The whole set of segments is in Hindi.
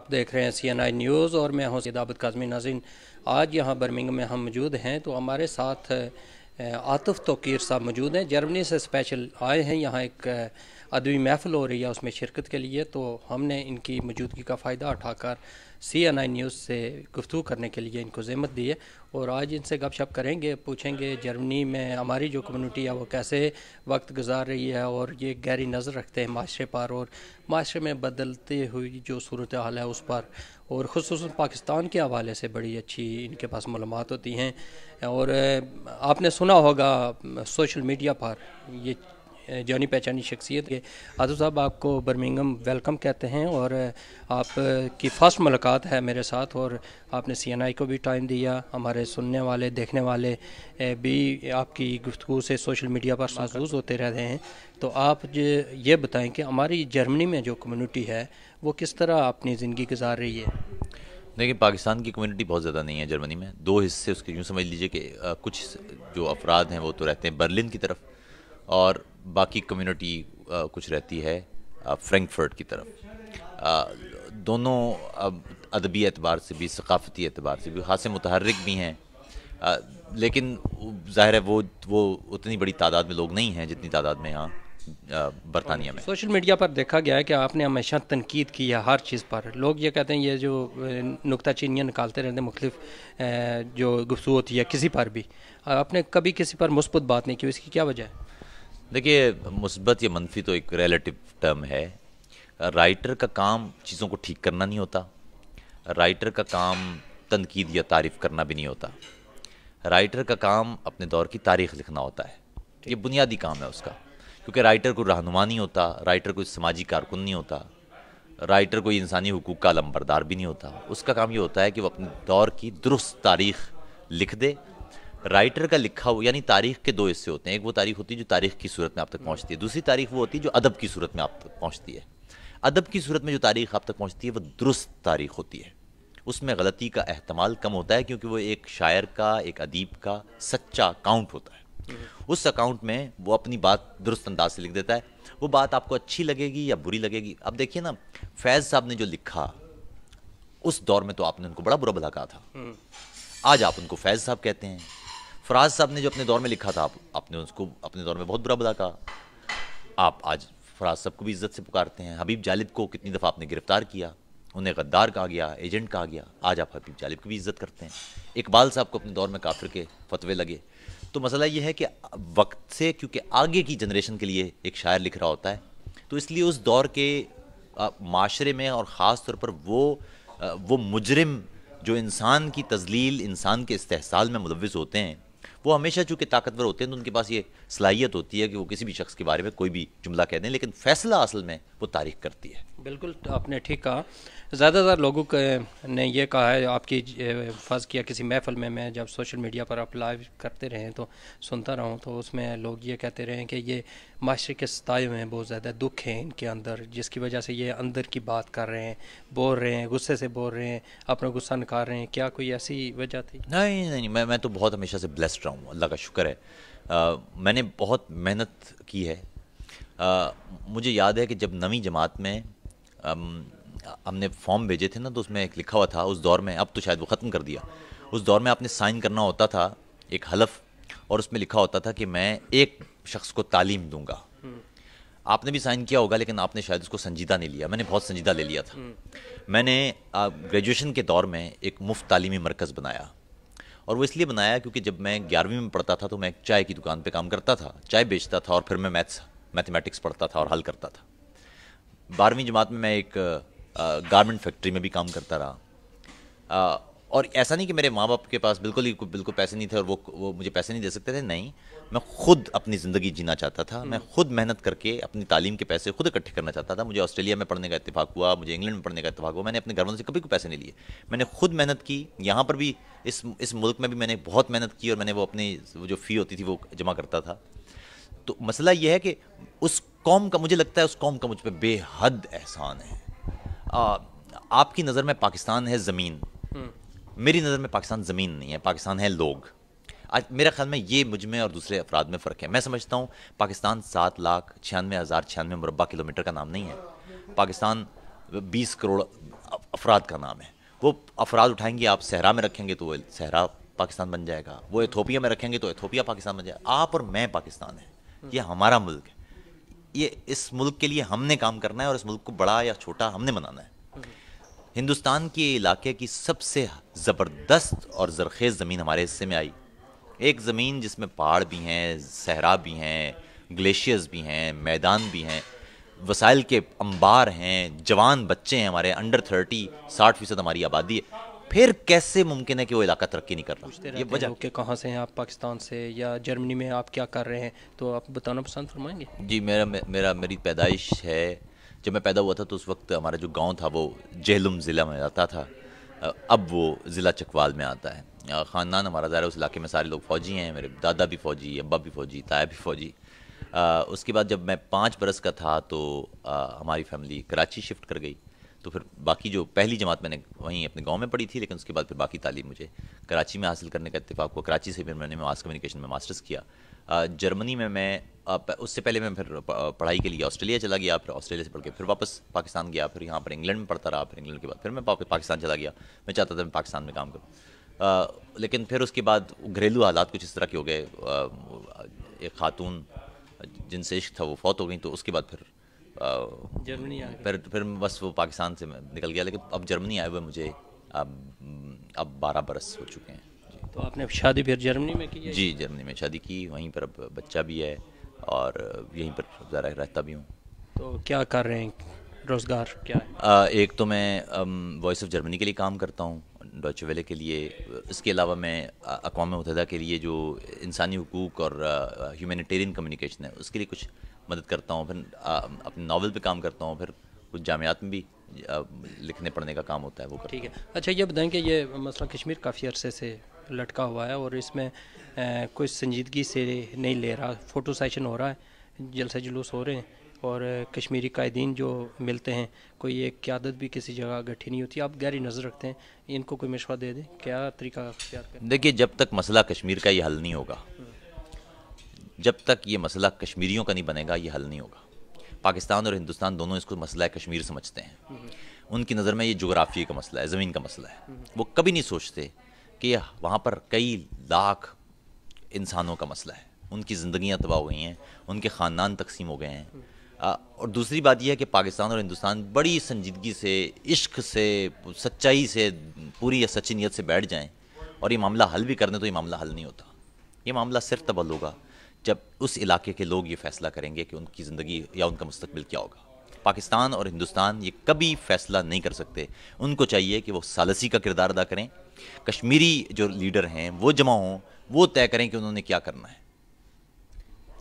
आप देख रहे हैं सी एन आई न्यूज़ और मैं हूँ सिदाबत काजमी नाजिन आज यहाँ बर्मिंग में हम मौजूद हैं तो हमारे साथ आतफ तोकीर साहब मौजूद हैं जर्मनी से स्पेशल आए हैं यहाँ एक अदबी महफ़ल हो रही है उसमें शिरकत के लिए तो हमने इनकी मौजूदगी का फ़ायदा उठाकर सी एन आई न्यूज़ से गुफ्तु करने के लिए इनको जहमत दी है और आज इनसे गपशप करेंगे पूछेंगे जर्मनी में हमारी जो कम्यूनिटी है वो कैसे वक्त गुजार रही है और ये गहरी नज़र रखते हैं माशरे पर और माशरे में बदलते हुई जो सूरत हाल है उस पर और खसूस पाकिस्तान के हवाले से बड़ी अच्छी इनके पास मालूम होती हैं और आपने सुना होगा सोशल मीडिया पर ये जानी पहचानी शख्सियत है आदू साहब आपको बर्मिंगम वेलकम कहते हैं और आप की फ़र्स्ट मुलाकात है मेरे साथ और आपने सी एन आई को भी टाइम दिया हमारे सुनने वाले देखने वाले भी आपकी गुफ्तु से सोशल मीडिया पर महसूस होते रहते हैं तो आप ये बताएं कि हमारी जर्मनी में जो कम्यूनिटी है वो किस तरह अपनी ज़िंदगी गुजार रही है देखिए पाकिस्तान की कम्युनिटी बहुत ज़्यादा नहीं है जर्मनी में दो हिस्से उसके यूँ समझ लीजिए कि कुछ जो अफराद हैं वो तो रहते हैं बर्लिन की तरफ और बाकी कम्युनिटी कुछ रहती है फ्रैंकफर्ट की तरफ दोनों अब अदबी एतबार से भी सकाफ़ती एतबार से भी खासे मुतहरक भी हैं लेकिन ज़ाहिर है वो वो उतनी बड़ी तादाद में लोग नहीं हैं जितनी तादाद में यहाँ बरतानिया में सोशल मीडिया पर देखा गया है कि आपने हमेशा तनकीद की है हर चीज़ पर लोग ये कहते हैं ये जो नुकता चीनियाँ निकालते रहते हैं मुख्तफ जो गुफ्तु होती है किसी पर भी आपने कभी किसी पर मुस्बत बात नहीं की इसकी क्या वजह है देखिए मुस्बत या मनफी तो एक रिलेटिव टर्म है राइटर का काम चीज़ों को ठीक करना नहीं होता राइटर का काम तनकीद या तारीफ़ करना भी नहीं होता राइटर का काम अपने दौर की तारीख लिखना होता है ये बुनियादी काम है उसका क्योंकि राइटर को रहनुमा नहीं होता राइटर कोई समाजी कारकुन नहीं होता राइटर कोई इंसानी हकूक़ का लम्बरदार भी नहीं होता उसका काम ये होता है कि वो अपने दौर की दुरुस्त तारीख लिख दे राइटर का लिखा हुआ यानी तारीख के दो हिस्से होते हैं एक वो तारीख होती है जो तारीख की सूरत में आप तक पहुंचती है दूसरी तारीख वो होती है जो अदब की सूरत में आप तक पहुंचती है अदब की सूरत में जो तारीख आप तक पहुंचती है वो दुरुस्त तारीख होती है उसमें गलती का अहतमाल कम होता है क्योंकि वो एक शायर का एक अदीब का सच्चा अकाउंट होता है उस अकाउंट में वो अपनी बात दुरुस्त अंदाज से लिख देता है वो बात आपको अच्छी लगेगी या बुरी लगेगी अब देखिए ना फैज़ साहब ने जो लिखा उस दौर में तो आपने उनको बड़ा बुरा भला कहा था हम्म। आज आप उनको फैज़ साहब कहते हैं फराज साहब ने जो अपने दौर में लिखा था आप, आपने उसको अपने दौर में बहुत बुरा बुरा कहा आप आज फराज साहब को भी इज्जत से पुकारते हैं हबीब जालिद को कितनी दफ़ा आपने गिरफ्तार किया उन्हें गद्दार कहा गया एजेंट कहा गया आज आप हबीब जालिब की भी इज्जत करते हैं इकबाल साहब को अपने दौर में काफिर के फतवे लगे तो मसला ये है कि वक्त से क्योंकि आगे की जनरेशन के लिए एक शायर लिख रहा होता है तो इसलिए उस दौर के माशरे में और ख़ास तौर पर वो आ, वो मुजरम जो इंसान की तजलील इंसान के इस्तेसाल में मुलविस होते हैं वो हमेशा चूँकि ताकतवर होते हैं तो उनके पास ये सलाहियत होती है कि वो किसी भी शख्स के बारे में कोई भी जुमला कह दें लेकिन फैसला असल में वो तारीख करती है बिल्कुल आपने ठीक कहा ज़्यादातर लोगों के ने ये कहा है आपकी फर्ज किया किसी महफल में मैं जब सोशल मीडिया पर आप लाइव करते रहें तो सुनता रहूँ तो उसमें लोग ये कहते रहें कि ये माशरे के सताए हुए हैं बहुत ज़्यादा दुख हैं इनके अंदर जिसकी वजह से ये अंदर की बात कर रहे हैं बोल रहे हैं गुस्से से बोल रहे हैं अपना गुस्सा निकाल रहे हैं क्या कोई ऐसी वजह थी नहीं नहीं मैं मैं तो बहुत हमेशा से ब्लेस्ड रहा हूँ अल्लाह का शुक्र है मैंने बहुत मेहनत की है मुझे याद है कि जब नवी जमात में हमने फॉर्म भेजे थे ना तो उसमें एक लिखा हुआ था उस दौर में अब तो शायद वो ख़त्म कर दिया उस दौर में आपने साइन करना होता था एक हलफ और उसमें लिखा होता था कि मैं एक शख्स को तालीम दूंगा हम्म। आपने भी साइन किया होगा लेकिन आपने शायद उसको संजीदा नहीं लिया मैंने बहुत संजीदा ले लिया था हम्म। मैंने ग्रेजुएशन के दौर में एक मुफ्त तालीमी मरकज़ बनाया और वो इसलिए बनाया क्योंकि जब मैं ग्यारहवीं में पढ़ता था तो मैं एक चाय की दुकान पर काम करता था चाय बेचता था और फिर मैं मैथ्स मैथमेटिक्स पढ़ता था और हल करता था बारहवीं जमात में मैं एक गारमेंट फैक्ट्री में भी काम करता रहा आ, और ऐसा नहीं कि मेरे माँ बाप के पास बिल्कुल ही बिल्कुल पैसे नहीं थे और वो वो मुझे पैसे नहीं दे सकते थे नहीं मैं खुद अपनी ज़िंदगी जीना चाहता था मैं खुद मेहनत करके अपनी तालीम के पैसे खुद इकट्ठे करना चाहता था मुझे ऑस्ट्रेलिया में पढ़ने का इतफाक़ हुआ मुझे इंग्लैंड में पढ़ने का इतफाक़ हुआ मैंने अपने घर वालों से कभी कोई पैसे नहीं लिए मैंने खुद मेहनत की यहाँ पर भी इस इस मुल्क में भी मैंने बहुत मेहनत की और मैंने वो अपनी जो फ़ी होती थी वो जमा करता था तो मसला यह है कि उस कौम का मुझे लगता है उस कौम का मुझ पर बेहद एहसान है आ, आपकी नज़र में पाकिस्तान है ज़मीन हम्म। मेरी नज़र में पाकिस्तान ज़मीन नहीं है पाकिस्तान है लोग आज मेरे ख्याल में ये मुझ में और दूसरे अफराद में फ़र्क है मैं समझता हूँ पाकिस्तान सात लाख छियानवे हज़ार छियानवे मुरबा किलोमीटर का नाम नहीं है पाकिस्तान बीस करोड़ अफराद का नाम है वो अफराद उठाएंगे आप सहरा में रखेंगे तो सहरा पाकिस्तान बन जाएगा वो एथोपिया में रखेंगे तो एथोपिया पाकिस्तान बन जाएगा आप और मैं पाकिस्तान है ये हमारा मुल्क है ये इस मुल्क के लिए हमने काम करना है और इस मुल्क को बड़ा या छोटा हमने बनाना है हिंदुस्तान के इलाके की सबसे ज़बरदस्त और ज़रखेज़ ज़मीन हमारे हिस्से में आई एक ज़मीन जिसमें पहाड़ भी हैं सहरा भी हैं ग्लेशियर्स भी हैं मैदान भी हैं वसाइल के अंबार हैं जवान बच्चे हैं हमारे अंडर थर्टी साठ फ़ीसद हमारी आबादी है फिर कैसे मुमकिन है कि वो इलाका तरक्की नहीं कर रहा ये वजह के कहाँ से हैं आप पाकिस्तान से या जर्मनी में आप क्या कर रहे हैं तो आप बताना पसंद फरमाएंगे जी मेरा मेरा मेरी पैदाइश है जब मैं पैदा हुआ था तो उस वक्त हमारा जो गाँव था वो जहलुम ज़िला में आता था अब वो ज़िला चकवाल में आता है ख़ानदान हमारा ज़ाहिर उस इलाके में सारे लोग फ़ौजी हैं मेरे दादा भी फ़ौजी अब्बा भी फ़ौजी ताया भी फ़ौजी उसके बाद जब मैं पाँच बरस का था तो हमारी फैमिली कराची शिफ्ट कर गई तो फिर बाकी जो पहली जमात मैंने वहीं अपने गाँव में पढ़ी थी लेकिन उसके बाद फिर बाकी तालीम मुझे कराची में हासिल करने का इतफाक़ हुआ कराची से फिर मैंने मास कम्युनिकेशन में मास्टर्स किया जर्मनी में मैं उससे पहले मैं फिर पढ़ाई के लिए ऑस्ट्रेलिया चला गया फिर ऑस्ट्रेलिया से पढ़ के फिर वापस पाकिस्तान गया फिर यहाँ पर इंग्लैंड में पढ़ता रहा फिर इंग्लैंड के बाद फिर मैं पाकिस्तान चला गया मैं चाहता था मैं पाकिस्तान में काम करूँ लेकिन फिर उसके बाद घरेलू हालात कुछ इस तरह के हो गए एक खातून जिनसे इश्क था वो फौत हो गई तो उसके बाद फिर जर्मनी आ फिर फिर बस वो पाकिस्तान से निकल गया लेकिन अब जर्मनी आए हुए मुझे अब अब बारह बरस हो चुके हैं तो आपने शादी फिर जर्मनी में की है जी जर्मनी में शादी की वहीं पर अब बच्चा भी है और यहीं पर ज़रा रहता भी हूँ तो क्या कर रहे हैं रोज़गार क्या है आ, एक तो मैं वॉइस ऑफ जर्मनी के लिए काम करता हूँ डॉचे वेले के लिए इसके अलावा मैं अकवा मतहदा के लिए जो इंसानी हकूक़ और ह्यूमनिटेरियन कम्युनिकेशन है उसके लिए कुछ मदद करता हूँ फिर अपने नावल पर काम करता हूँ फिर कुछ जामियात में भी लिखने पढ़ने का काम होता है वो ठीक है अच्छा ये बताएं कि ये मसला कश्मीर काफ़ी अरसे से लटका हुआ है और इसमें कोई संजीदगी से नहीं ले रहा फ़ोटो सेशन हो रहा है जलसे जुलूस हो रहे हैं और कश्मीरी कायदीन जो मिलते हैं कोई एक क्यादत भी किसी जगह गठी नहीं होती आप गहरी नज़र रखते हैं इनको कोई मशवरा दे दें क्या तरीका देखिए जब तक मसला कश्मीर का ये हल नहीं होगा जब तक ये मसला कश्मीरियों का नहीं बनेगा ये हल नहीं होगा पाकिस्तान और हिंदुस्तान दोनों इसको मसला कश्मीर समझते हैं उनकी नज़र में ये जोग्राफी का मसला है ज़मीन का मसला है वो कभी नहीं सोचते कि वहाँ पर कई लाख इंसानों का मसला है उनकी ज़िंदियाँ तबाह हो गई हैं उनके ख़ानदान तकसीम हो गए हैं और दूसरी बात यह है कि पाकिस्तान और हिंदुस्तान बड़ी संजीदगी से इश्क से सच्चाई से पूरी या सच्ची नीयत से बैठ जाएं और ये मामला हल भी कर दें तो ये मामला हल नहीं होता ये मामला सिर्फ तबल होगा जब उस इलाके के लोग ये फैसला करेंगे कि उनकी ज़िंदगी या उनका मुस्तबिल क्या होगा पाकिस्तान और हिंदुस्तान ये कभी फैसला नहीं कर सकते उनको चाहिए कि वो सालसी का किरदार अदा करें कश्मीरी जो लीडर हैं वो जमा हों वो तय करें कि उन्होंने क्या करना है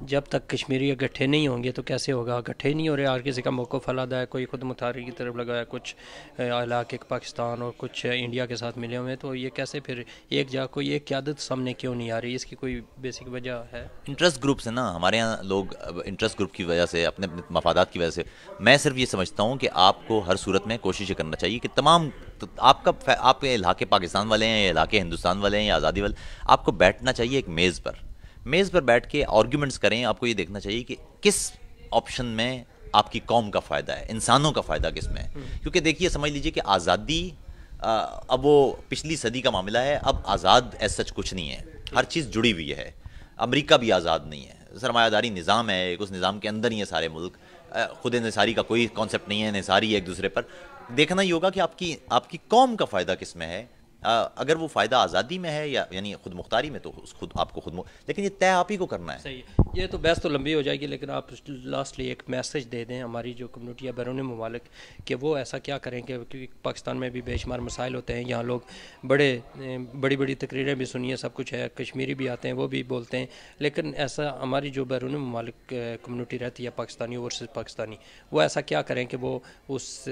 जब तक कश्मीरी इकट्ठे नहीं होंगे तो कैसे होगा इकट्ठे नहीं हो रहे हर किसी का मौक़ अलादा है कोई खुद मुथारी की तरफ लगाया कुछ इलाके पाकिस्तान और कुछ इंडिया के साथ मिले हुए हैं तो ये कैसे फिर एक जगह कोई एक क्यादत सामने क्यों नहीं आ रही इसकी कोई बेसिक वजह है इंटरेस्ट ग्रुप से ना हमारे यहाँ लोग इंटरेस्ट ग्रुप की वजह से अपने अपने मफादात की वजह से मैं सिर्फ ये समझता हूँ कि आपको हर सूरत में कोशिश करना चाहिए कि तमाम तो आपका आपके इलाके पाकिस्तान वाले हैं या इलाके हिंदुस्तान वाले हैं या आज़ादी वाले आपको बैठना चाहिए एक मेज़ पर मेज़ पर बैठ के आर्ग्यूमेंट्स करें आपको ये देखना चाहिए कि किस ऑप्शन में आपकी कौम का फ़ायदा है इंसानों का फ़ायदा किस में हम्म। क्योंकि देखिए समझ लीजिए कि आज़ादी अब वो पिछली सदी का मामला है अब आज़ाद एज सच कुछ नहीं है हर चीज़ जुड़ी हुई है अमरीका भी आज़ाद नहीं है सरमायादारी निज़ाम है उस निज़ाम के अंदर ही है सारे मुल्क खुद नसारी का कोई कॉन्सेप्ट नहीं है नसारी है एक दूसरे पर देखना ही होगा कि आपकी आपकी कौम का फ़ायदा किस में है अगर वो फ़ायदा आज़ादी में है या यानी खुद मुख्तारी में तो खुद आपको खुद लेकिन ये तय आप ही को करना है सही है ये तो बहस तो लंबी हो जाएगी लेकिन आप लास्टली एक मैसेज दे दें हमारी जो कम्युनिटी है बैरून ममालिक कि वो ऐसा क्या करें कि क्योंकि पाकिस्तान में भी बेशुमार मसाइल होते हैं यहाँ लोग बड़े बड़ी बड़ी तकरीरें भी सुनिए सब कुछ है कश्मीरी भी आते हैं वो भी बोलते हैं लेकिन ऐसा हमारी जो बैरून ममालिक कम्यूनिटी रहती है पाकिस्तानी वर्सेज पाकिस्तानी वो ऐसा क्या करें कि वो उस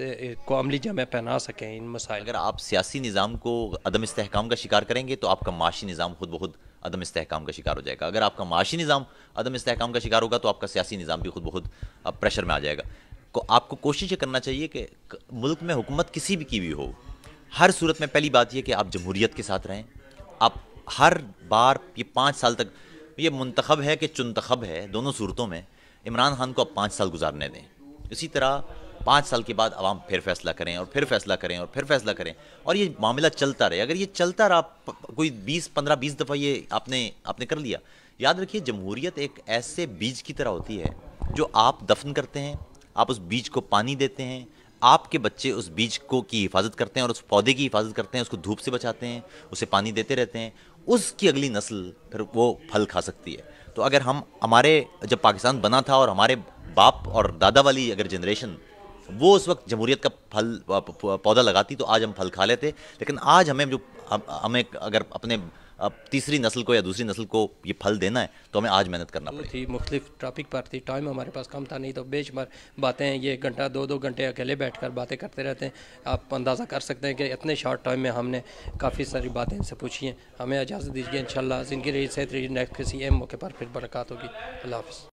को अमली जमे पहना सकें इन मसाइल अगर आप सियासी निज़ाम को अदम इसकाम का शिकार करेंगे तो आपका माशी निज़ाम खुद बहुत अदम इसकाम का शिकार हो जाएगा अगर आपका माशी निज़ाम अदम इसकाम का शिकार होगा तो आपका सियासी निज़ाम भी खुद बहुत प्रेशर में आ जाएगा को आपको कोशिश ये करना चाहिए कि मुल्क में हुकूमत किसी भी की भी हो हर सूरत में पहली बात यह कि आप जमहूरीत के साथ रहें आप हर बार ये पाँच साल तक ये मंतखब है कि चुनतखब है दोनों सूरतों में इमरान खान को आप पाँच साल गुजारने दें इसी तरह पाँच साल के बाद आवाम फिर फैसला करें और फिर फैसला करें और फिर फैसला करें और ये मामला चलता रहे अगर ये चलता रहा कोई बीस पंद्रह बीस दफ़ा ये आपने आपने कर लिया याद रखिए जमहूरियत एक ऐसे बीज की तरह होती है जो आप दफन करते हैं आप उस बीज को पानी देते हैं आपके बच्चे उस बीज को की हिफाजत करते हैं और उस पौधे की हिफाजत करते हैं उसको धूप से बचाते हैं उसे पानी देते रहते हैं उसकी अगली नस्ल फिर वो फल खा सकती है तो अगर हम हमारे जब पाकिस्तान बना था और हमारे बाप और दादा वाली अगर जनरेशन वो उस वक्त जमहूरियत का फल पौधा लगाती तो आज हम फल खा लेते लेकिन आज हमें जो हमें अगर अपने अब तीसरी नस्ल को या दूसरी नस्ल को ये फल देना है तो हमें आज मेहनत करना पड़ेगी थी मुख्तलिफ टॉपिक पर थी टाइम हमारे पास कम था नहीं तो बेशमार बातें ये घंटा दो दो घंटे अकेले बैठ कर बातें करते रहते हैं आप अंदाज़ा कर सकते हैं कि इतने शॉर्ट टाइम में हमने काफ़ी सारी बातें इनसे पूछी हैं हमें इजाज़त दीजिए इन शाला जिनकी रही सेहत रही नेक्स्ट किसी एम मौके पर फिर मुलाकात होगी अल्लाह हाफ़